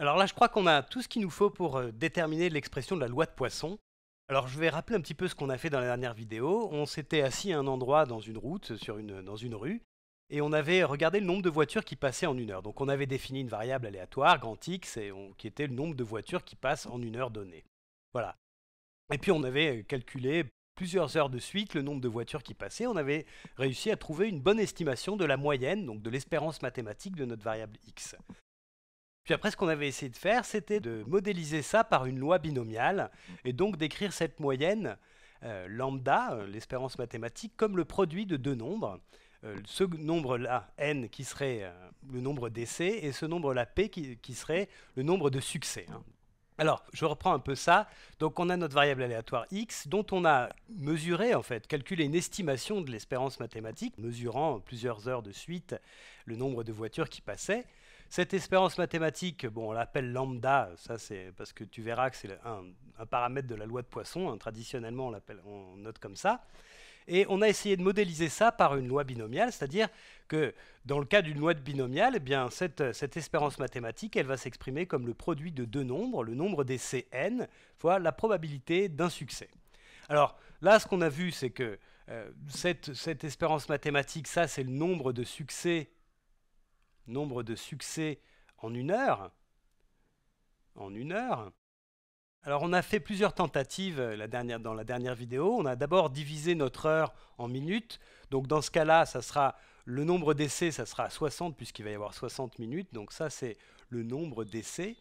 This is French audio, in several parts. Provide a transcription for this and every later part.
Alors là, je crois qu'on a tout ce qu'il nous faut pour euh, déterminer l'expression de la loi de Poisson. Alors je vais rappeler un petit peu ce qu'on a fait dans la dernière vidéo. On s'était assis à un endroit dans une route, dans une rue, et on avait regardé le nombre de voitures qui passaient en une heure. Donc on avait défini une variable aléatoire, grand X, qui était le nombre de voitures qui passent en une heure donnée. Voilà. Et puis on avait calculé plusieurs heures de suite le nombre de voitures qui passaient. On avait réussi à trouver une bonne estimation de la moyenne, donc de l'espérance mathématique de notre variable X. Puis après, ce qu'on avait essayé de faire, c'était de modéliser ça par une loi binomiale et donc d'écrire cette moyenne euh, lambda, euh, l'espérance mathématique, comme le produit de deux nombres. Euh, ce nombre-là, n, qui serait le nombre d'essais, et ce nombre-là, p, qui, serait le nombre de succès. Hein. Alors, je reprends un peu ça. Donc, on a notre variable aléatoire x, dont on a mesuré, en fait, calculé une estimation de l'espérance mathématique, mesurant plusieurs heures de suite le nombre de voitures qui passaient. Cette espérance mathématique, bon, on l'appelle lambda, ça c'est parce que tu verras que c'est un, paramètre de la loi de Poisson, hein, traditionnellement on, on note comme ça. Et on a essayé de modéliser ça par une loi binomiale, c'est-à-dire que dans le cas d'une loi de binomiale, eh bien, cette, espérance mathématique, elle va s'exprimer comme le produit de deux nombres, le nombre des Cn fois la probabilité d'un succès. Alors là, ce qu'on a vu, c'est que euh, cette, cette espérance mathématique, ça c'est le nombre de succès nombre de succès en une heure. En une heure. Alors on a fait plusieurs tentatives euh, dans la dernière vidéo. On a d'abord divisé notre heure en minutes. Donc dans ce cas-là, ça sera le nombre d'essais, ça sera 60 puisqu'il va y avoir 60 minutes. Donc ça c'est le nombre d'essais.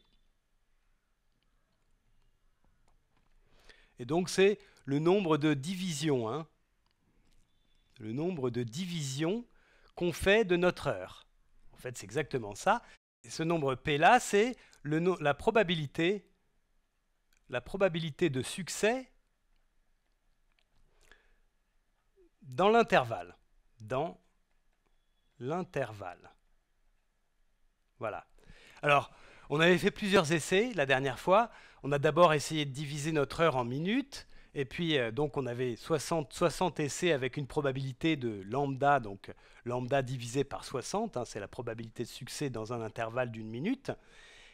Et donc c'est le nombre de divisions. Hein. Le nombre de divisions qu'on fait de notre heure. En fait, c'est exactement ça. ce nombre P là, c'est la probabilité la probabilité de succès dans l'intervalle. Dans l'intervalle. Voilà. Alors, on avait fait plusieurs essais la dernière fois. On a d'abord essayé de diviser notre heure en minutes. Et puis, euh, donc, on avait 60, essais avec une probabilité de lambda, donc lambda divisé par 60, hein, c'est la probabilité de succès dans un intervalle d'une minute.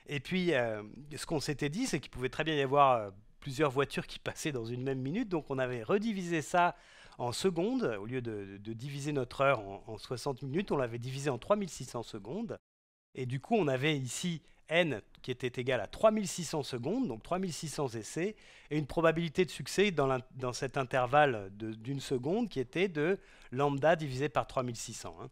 Et puis, euh, ce qu'on s'était dit, c'est qu'il pouvait très bien y avoir euh, plusieurs voitures qui passaient dans une même minute, donc on avait redivisé ça en secondes, au lieu de, diviser notre heure en 60 minutes, on l'avait divisé en 3600 secondes. Et du coup, on avait ici n qui était égal à 3600 secondes, donc 3600 essais, et une probabilité de succès dans, cet intervalle d'une seconde qui était de lambda divisé par 3600. Hein.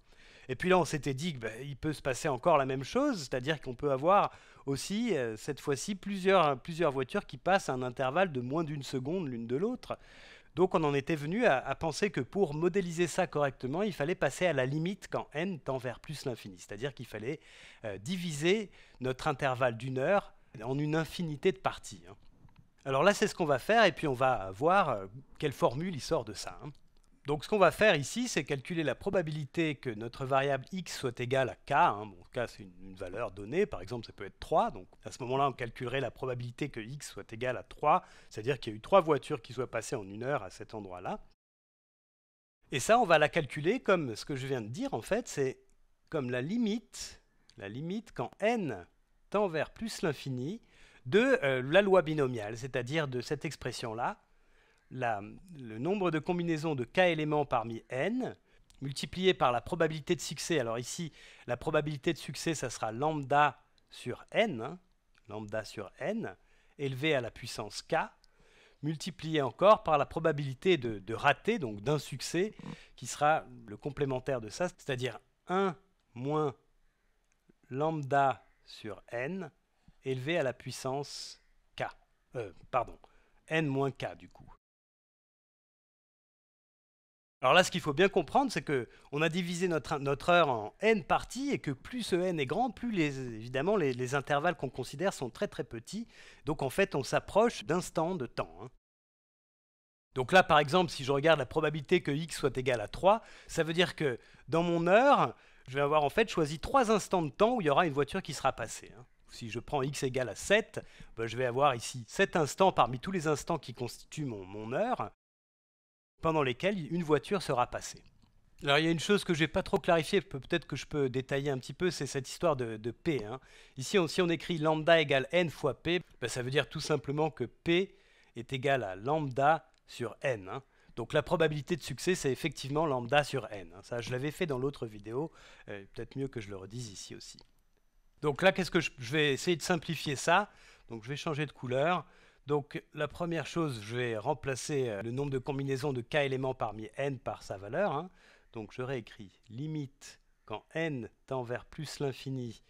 Et puis là, on s'était dit qu'il bah, peut se passer encore la même chose, c'est-à-dire qu'on peut avoir aussi, euh, cette fois-ci, plusieurs voitures qui passent à un intervalle de moins d'une seconde l'une de l'autre. Donc on en était venu à, penser que pour modéliser ça correctement, il fallait passer à la limite quand n tend vers plus l'infini, c'est-à-dire qu'il fallait euh, diviser notre intervalle d'une heure en une infinité de parties. Hein. Alors là, c'est ce qu'on va faire, et puis on va voir euh, quelle formule il sort de ça. Hein. Donc ce qu'on va faire ici, c'est calculer la probabilité que notre variable x soit égale à k. Hein. Bon, k c'est une, valeur donnée, par exemple ça peut être 3. Donc à ce moment-là, on calculerait la probabilité que x soit égale à 3, c'est-à-dire qu'il y a eu 3 voitures qui soient passées en une heure à cet endroit-là. Et ça, on va la calculer comme ce que je viens de dire, en fait, c'est comme la limite, la limite quand n tend vers plus l'infini de euh, la loi binomiale, c'est-à-dire de cette expression-là, le nombre de combinaisons de k éléments parmi n multiplié par la probabilité de succès. Alors ici, la probabilité de succès, ça sera lambda sur n, hein, lambda sur n, élevé à la puissance k, multiplié encore par la probabilité de, de rater, donc d'un succès, qui sera le complémentaire de ça, c'est-à-dire 1 moins lambda sur n, élevé à la puissance k. Euh, pardon, n moins k du coup. Alors là, ce qu'il faut bien comprendre, c'est qu'on a divisé notre, heure en n parties et que plus ce n est grand, plus évidemment les, intervalles qu'on considère sont très très petits. Donc en fait, on s'approche d'instants de temps. Hein. Donc là, par exemple, si je regarde la probabilité que x soit égal à 3, ça veut dire que dans mon heure, je vais avoir en fait choisi 3 instants de temps où il y aura une voiture qui sera passée. Hein. Si je prends x égale à 7, ben, je vais avoir ici 7 instants parmi tous les instants qui constituent mon heure pendant lesquelles une voiture sera passée. Alors il y a une chose que je n'ai pas trop clarifiée, peut-être que je peux détailler un petit peu, c'est cette histoire de, P. Hein. Ici, si on écrit lambda égale n fois P, ben, ça veut dire tout simplement que P est égal à lambda sur n. Hein. Donc la probabilité de succès, c'est effectivement lambda sur n. Hein. Ça, je l'avais fait dans l'autre vidéo, euh, peut-être mieux que je le redise ici aussi. Donc là, qu'est-ce que je, je vais essayer de simplifier ça. Donc je vais changer de couleur. Donc la première chose, je vais remplacer euh, le nombre de combinaisons de k éléments parmi n par sa valeur. Hein. Donc je réécris limite quand n tend vers plus l'infini.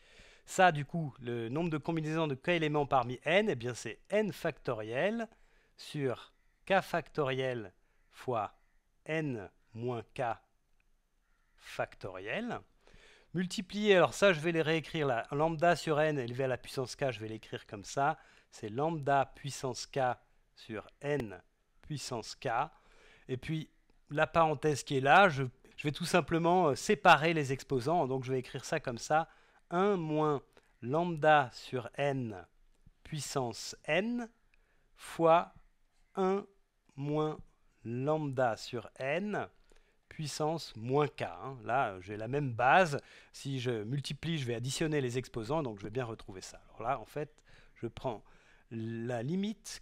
Ça, du coup, le nombre de combinaisons de k éléments parmi n, eh bien c'est n factoriel sur k factoriel fois n moins k factoriel. Multiplié, alors ça je vais les réécrire là, lambda sur n élevé à la puissance k, je vais l'écrire comme ça, c'est lambda puissance k sur n puissance k. Et puis la parenthèse qui est là, je, vais tout simplement euh, séparer les exposants. Donc je vais écrire ça comme ça. 1 moins lambda sur n puissance n fois 1 moins lambda sur n puissance moins k. Hein. Là, j'ai la même base. Si je multiplie, je vais additionner les exposants, donc je vais bien retrouver ça. Alors là, en fait, je prends la limite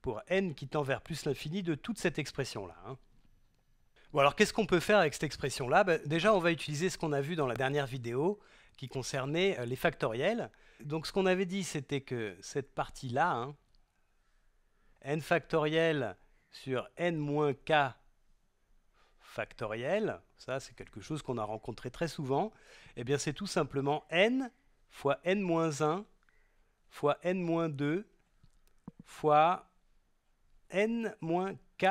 pour n qui tend vers plus l'infini de toute cette expression-là. Hein. Bon alors qu'est-ce qu'on peut faire avec cette expression-là ben, Déjà on va utiliser ce qu'on a vu dans la dernière vidéo qui concernait euh, les factoriels. Donc ce qu'on avait dit c'était que cette partie-là, hein, n factoriel sur n moins k factoriel, ça c'est quelque chose qu'on a rencontré très souvent, et eh bien c'est tout simplement n fois n-1 moins fois n-2 moins fois n moins k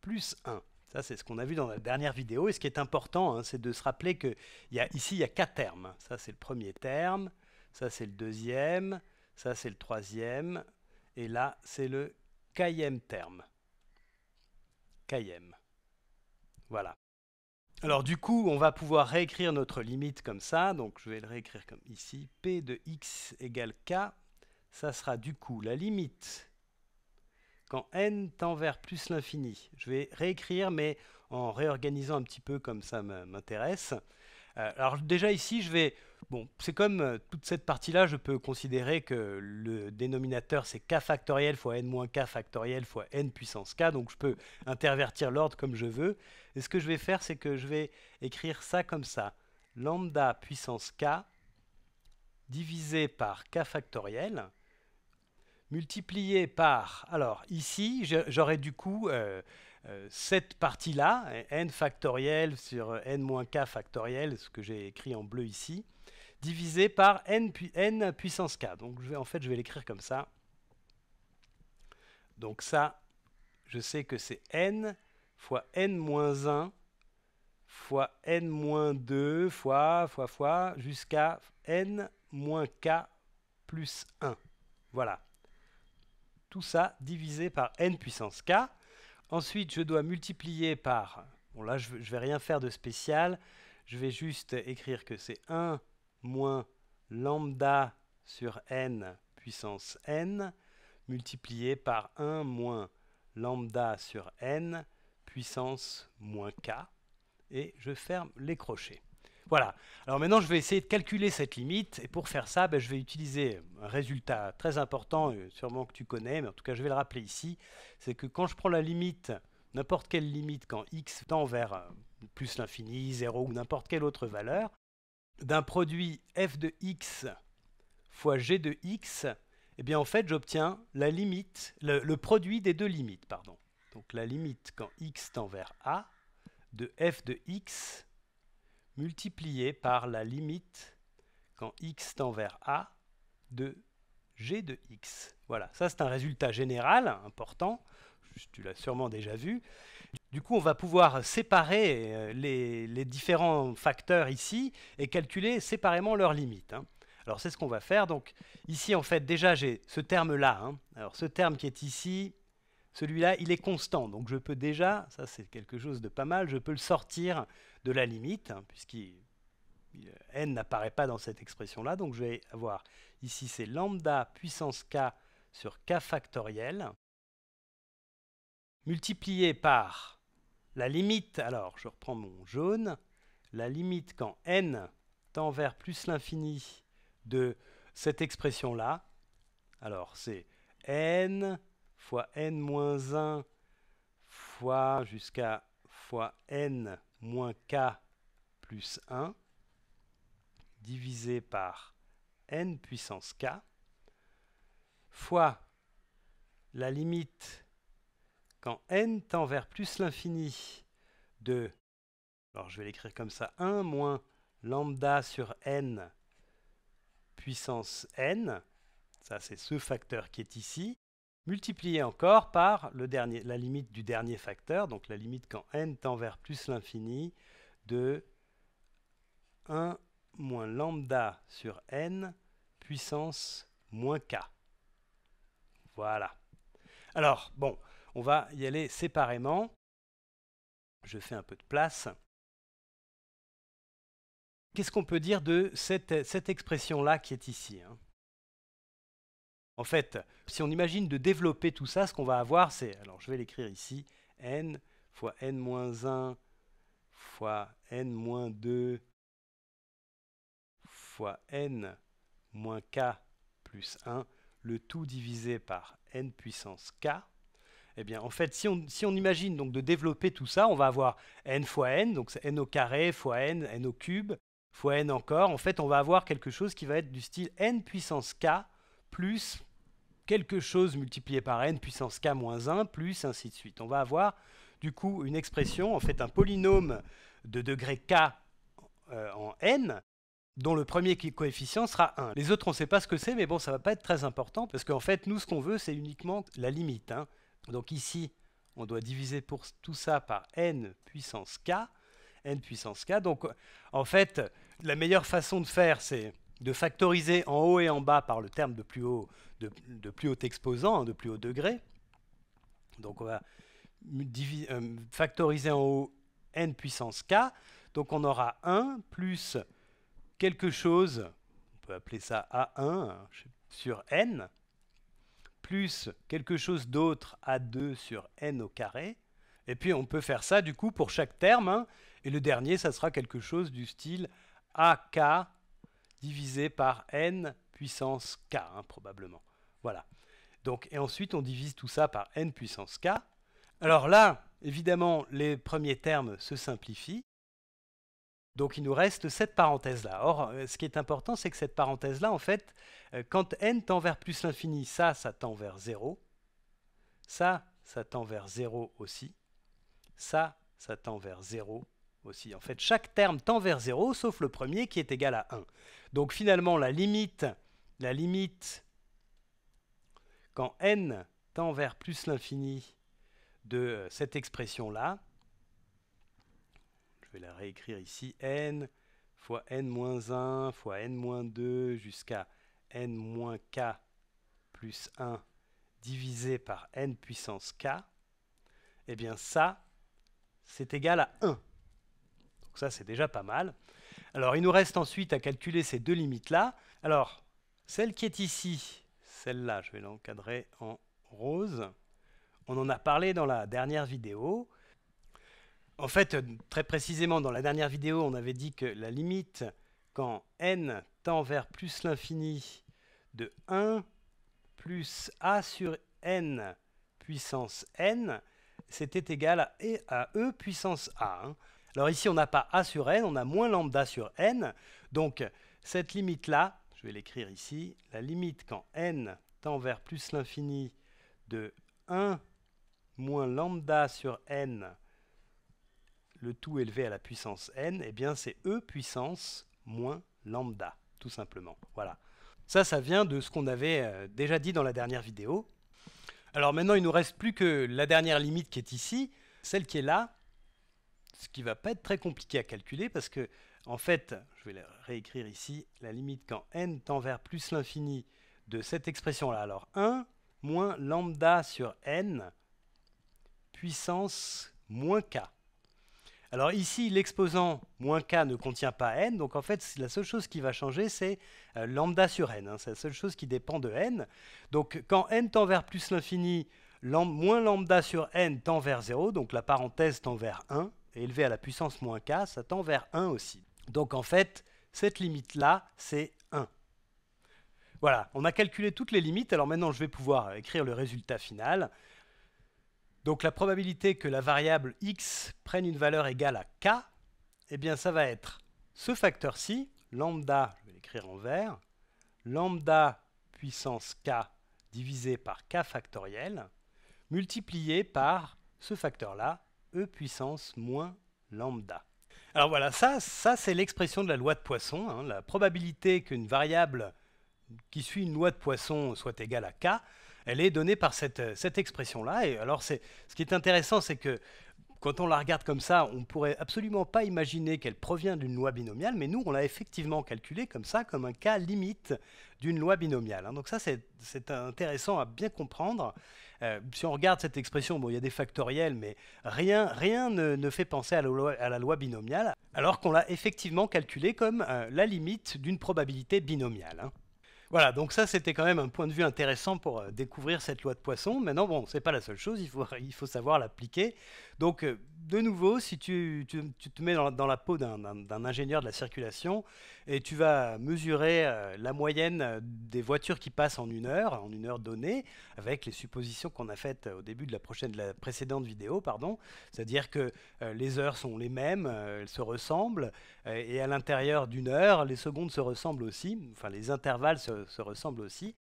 plus 1. Ça, c'est ce qu'on a vu dans la dernière vidéo. Et ce qui est important, hein, c'est de se rappeler que y a, ici, il y a quatre termes. Ça, c'est le premier terme. Ça, c'est le deuxième. Ça, c'est le troisième. Et là, c'est le kème terme. Km. Voilà. Alors du coup, on va pouvoir réécrire notre limite comme ça. Donc je vais le réécrire comme ici. P de x égale k. Ça sera du coup la limite quand n tend vers plus l'infini. Je vais réécrire, mais en réorganisant un petit peu comme ça m'intéresse. Euh, alors déjà ici, je vais... Bon, c'est comme euh, toute cette partie-là, je peux considérer que le dénominateur c'est k factoriel fois n moins k factoriel fois n puissance k, donc je peux intervertir l'ordre comme je veux. Et ce que je vais faire, c'est que je vais écrire ça comme ça. Lambda puissance k divisé par k factoriel, multiplié par, alors ici, j'aurais du coup euh, euh, cette partie-là, n factoriel sur n-k factoriel, ce que j'ai écrit en bleu ici, divisé par n, puissance k. Donc en fait, je vais l'écrire comme ça. Donc ça, je sais que c'est n fois n-1 moins fois n-2 fois, fois, fois, jusqu'à n-k plus 1. Voilà, tout ça divisé par n puissance k. Ensuite, je dois multiplier par... Bon, là, je ne vais rien faire de spécial. Je vais juste écrire que c'est 1 moins lambda sur n puissance n multiplié par 1 moins lambda sur n puissance moins k. Et je ferme les crochets. Voilà. Alors maintenant, je vais essayer de calculer cette limite. Et pour faire ça, ben, je vais utiliser un résultat très important, euh, sûrement que tu connais, mais en tout cas, je vais le rappeler ici. C'est que quand je prends la limite, n'importe quelle limite, quand x tend vers euh, plus l'infini, 0 ou n'importe quelle autre valeur, d'un produit f de x fois g de x, eh bien en fait, j'obtiens la limite, le, produit des deux limites, pardon. Donc la limite quand x tend vers a de f de x multiplié par la limite quand x tend vers a de g de x. Voilà, ça c'est un résultat général important, tu l'as sûrement déjà vu. Du coup, on va pouvoir séparer euh, les, différents facteurs ici et calculer séparément leurs limites. Hein. Alors c'est ce qu'on va faire. Donc ici, en fait, déjà j'ai ce terme-là. Hein. Alors ce terme qui est ici, celui-là, il est constant. Donc je peux déjà, ça c'est quelque chose de pas mal, je peux le sortir de la limite, hein, puisque euh, n n'apparaît pas dans cette expression-là. Donc je vais avoir ici c'est lambda puissance k sur k factoriel multiplié par la limite, alors je reprends mon jaune, la limite quand n tend vers plus l'infini de cette expression-là, alors c'est n fois n moins 1 fois jusqu'à fois n moins k plus 1 divisé par n puissance k fois la limite quand n tend vers plus l'infini de, alors je vais l'écrire comme ça, 1 moins lambda sur n puissance n, ça c'est ce facteur qui est ici, multiplié encore par la limite du dernier facteur, donc la limite quand n tend vers plus l'infini de 1 moins lambda sur n puissance moins k. Voilà. Alors, bon, on va y aller séparément. Je fais un peu de place. Qu'est-ce qu'on peut dire de cette, expression-là qui est ici hein en fait, si on imagine de développer tout ça, ce qu'on va avoir, c'est, alors je vais l'écrire ici, n fois n-1 moins fois n-2 fois n moins k plus 1, le tout divisé par n puissance k. Eh bien, en fait, si on, si on imagine donc de développer tout ça, on va avoir n fois n, donc c'est n au carré fois n, n au cube, fois n encore. En fait, on va avoir quelque chose qui va être du style n puissance k plus quelque chose multiplié par n puissance k moins 1 plus ainsi de suite. On va avoir du coup une expression, en fait un polynôme de degré k euh, en n dont le premier coefficient sera 1. Les autres, on ne sait pas ce que c'est, mais bon, ça ne va pas être très important, parce qu'en fait, nous, ce qu'on veut, c'est uniquement la limite. Hein. Donc ici, on doit diviser pour tout ça par n puissance k, n puissance k. Donc, en fait, la meilleure façon de faire, c'est de factoriser en haut et en bas par le terme de plus haut, de, plus haut exposant, hein, de plus haut degré. Donc on va euh, factoriser en haut n puissance k. Donc on aura 1 plus quelque chose, on peut appeler ça A1 sur n, plus quelque chose d'autre A2 sur n au carré. Et puis on peut faire ça du coup pour chaque terme. Hein. et le dernier, ça sera quelque chose du style AK divisé par n puissance k, hein, probablement. Voilà. et ensuite, on divise tout ça par n puissance k. Alors là, évidemment, les premiers termes se simplifient. Donc il nous reste cette parenthèse-là. Or, euh, ce qui est important, c'est que cette parenthèse-là, en fait, euh, quand n tend vers plus l'infini, ça, ça tend vers 0. Ça, ça tend vers 0 aussi. Ça, ça tend vers 0 aussi. En fait, chaque terme tend vers 0, sauf le premier qui est égal à 1. Donc finalement, la limite, la limite quand n tend vers plus l'infini de cette expression-là, je vais la réécrire ici, n fois n moins 1 fois n moins 2 jusqu'à n moins k plus 1 divisé par n puissance k, eh bien ça, c'est égal à 1. Donc ça, c'est déjà pas mal. Alors il nous reste ensuite à calculer ces deux limites-là. Alors, celle qui est ici, celle-là, je vais l'encadrer en rose. On en a parlé dans la dernière vidéo. En fait, très précisément, dans la dernière vidéo, on avait dit que la limite quand n tend vers plus l'infini de 1 plus a sur n puissance n, c'était égal à, e puissance a. Hein. Alors ici, on n'a pas A sur n, on a moins lambda sur n. Donc cette limite-là, je vais l'écrire ici, la limite quand n tend vers plus l'infini de 1 moins lambda sur n, le tout élevé à la puissance n, eh bien c'est e puissance moins lambda, tout simplement. Voilà. Ça, ça vient de ce qu'on avait euh, déjà dit dans la dernière vidéo. Alors maintenant, il nous reste plus que la dernière limite qui est ici, celle qui est là, ce qui ne va pas être très compliqué à calculer parce que, en fait, je vais réécrire ici, la limite quand n tend vers plus l'infini de cette expression-là. Alors 1 moins lambda sur n puissance moins k. Alors ici, l'exposant moins k ne contient pas n, donc en fait, la seule chose qui va changer, c'est euh, lambda sur n. Hein. c'est la seule chose qui dépend de n. Donc quand n tend vers plus l'infini, moins lambda sur n tend vers 0, donc la parenthèse tend vers 1 élevé à la puissance moins k, ça tend vers 1 aussi. Donc en fait, cette limite-là, c'est 1. Voilà, on a calculé toutes les limites, alors maintenant je vais pouvoir écrire le résultat final. Donc la probabilité que la variable x prenne une valeur égale à k, eh bien ça va être ce facteur-ci, lambda, je vais l'écrire en vert, lambda puissance k divisé par k factoriel, multiplié par ce facteur-là, e puissance moins lambda. Alors voilà, ça, ça c'est l'expression de la loi de Poisson. Hein. La probabilité qu'une variable qui suit une loi de Poisson soit égale à k, elle est donnée par cette, cette expression-là. Et alors, ce qui est intéressant, c'est que quand on la regarde comme ça, on ne pourrait absolument pas imaginer qu'elle provient d'une loi binomiale, mais nous, on l'a effectivement calculée comme ça, comme un cas limite d'une loi binomiale. Hein. Donc ça, c'est intéressant à bien comprendre. Euh, si on regarde cette expression, bon, il y a des factoriels, mais rien, rien ne, fait penser à la, loi, binomiale, alors qu'on l'a effectivement calculée comme euh, la limite d'une probabilité binomiale. Hein. Voilà, donc ça c'était quand même un point de vue intéressant pour euh, découvrir cette loi de Poisson. Maintenant, bon, c'est pas la seule chose, il faut, savoir l'appliquer. Donc, euh, de nouveau, si tu, te mets dans, la peau d'un ingénieur de la circulation et tu vas mesurer euh, la moyenne des voitures qui passent en une heure, en une heure donnée, avec les suppositions qu'on a faites au début de la, prochaine, de la précédente vidéo, pardon, c'est-à-dire que les heures sont les mêmes, elles se ressemblent, et à l'intérieur d'une heure, les secondes se ressemblent aussi, enfin les intervalles se se, aussi.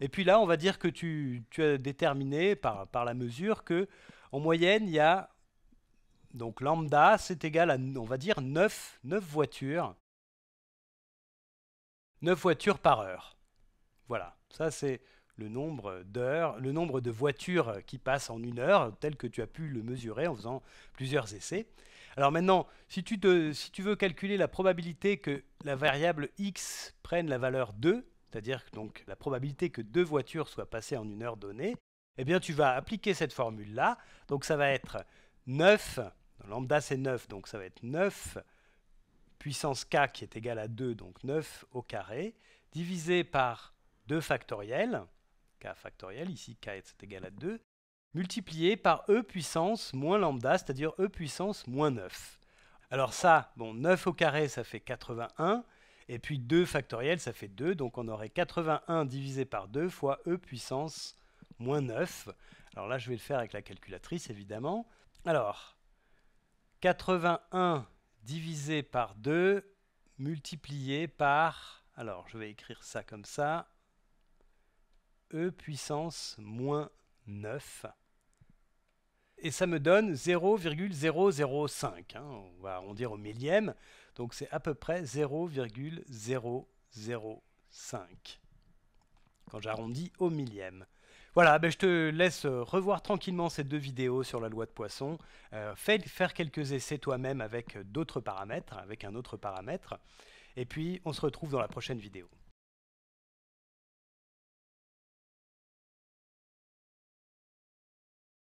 Et puis là, on va dire que tu, as déterminé par, la mesure que en moyenne, il y a donc lambda, c'est égal à on va dire 9, 9 voitures. 9 voitures par heure. Voilà, ça c'est le nombre d'heures, le nombre de voitures qui passent en une heure, tel que tu as pu le mesurer en faisant plusieurs essais. Alors maintenant, si tu veux calculer la probabilité que la variable x prenne la valeur 2, c'est-à-dire donc la probabilité que deux voitures soient passées en une heure donnée, eh bien tu vas appliquer cette formule-là. Donc ça va être 9, lambda c'est 9, donc ça va être 9 puissance k qui est égale à 2, donc 9 au carré, divisé par 2 factoriel, k factoriel, ici k est égal à 2, multiplié par e puissance moins lambda, c'est-à-dire e puissance moins 9. Alors ça, bon, 9 au carré, ça fait 81. Et puis 2 factoriel, ça fait 2, donc on aurait 81 divisé par 2 fois e puissance moins 9. Alors là, je vais le faire avec la calculatrice, évidemment. Alors, 81 divisé par 2 multiplié par, alors je vais écrire ça comme ça, e puissance moins 9. Et ça me donne 0,005. Hein. on va arrondir au millième. Donc c'est à peu près 0,005 quand j'arrondis au millième. Voilà, ben, je te laisse euh, revoir tranquillement ces deux vidéos sur la loi de Poisson. Euh, fais, faire quelques essais toi-même avec euh, d'autres paramètres, avec un autre paramètre. Et puis, on se retrouve dans la prochaine vidéo.